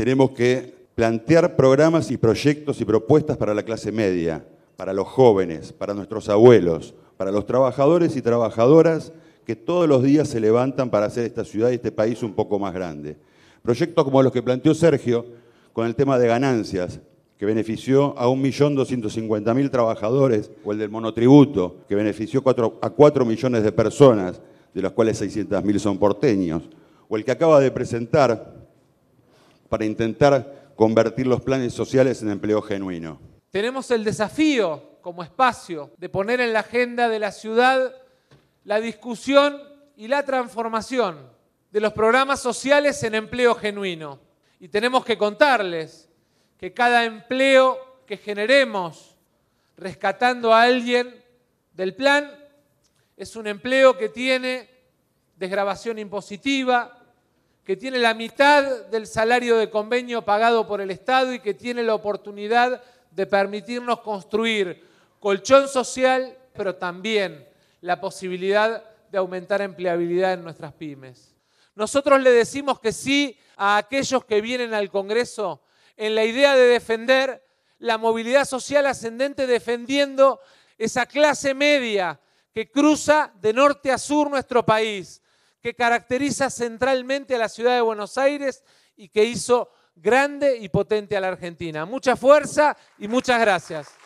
tenemos que plantear programas y proyectos y propuestas para la clase media, para los jóvenes, para nuestros abuelos, para los trabajadores y trabajadoras que todos los días se levantan para hacer esta ciudad y este país un poco más grande. Proyectos como los que planteó Sergio con el tema de ganancias, que benefició a 1.250.000 trabajadores, o el del monotributo, que benefició a 4 millones de personas, de las cuales 600.000 son porteños, o el que acaba de presentar para intentar convertir los planes sociales en empleo genuino. Tenemos el desafío como espacio de poner en la agenda de la ciudad la discusión y la transformación de los programas sociales en empleo genuino. Y tenemos que contarles que cada empleo que generemos rescatando a alguien del plan es un empleo que tiene desgrabación impositiva, que tiene la mitad del salario de convenio pagado por el Estado y que tiene la oportunidad de permitirnos construir colchón social, pero también la posibilidad de aumentar empleabilidad en nuestras pymes. Nosotros le decimos que sí a aquellos que vienen al Congreso en la idea de defender la movilidad social ascendente, defendiendo esa clase media que cruza de norte a sur nuestro país, que caracteriza centralmente a la ciudad de Buenos Aires y que hizo grande y potente a la Argentina. Mucha fuerza y muchas gracias.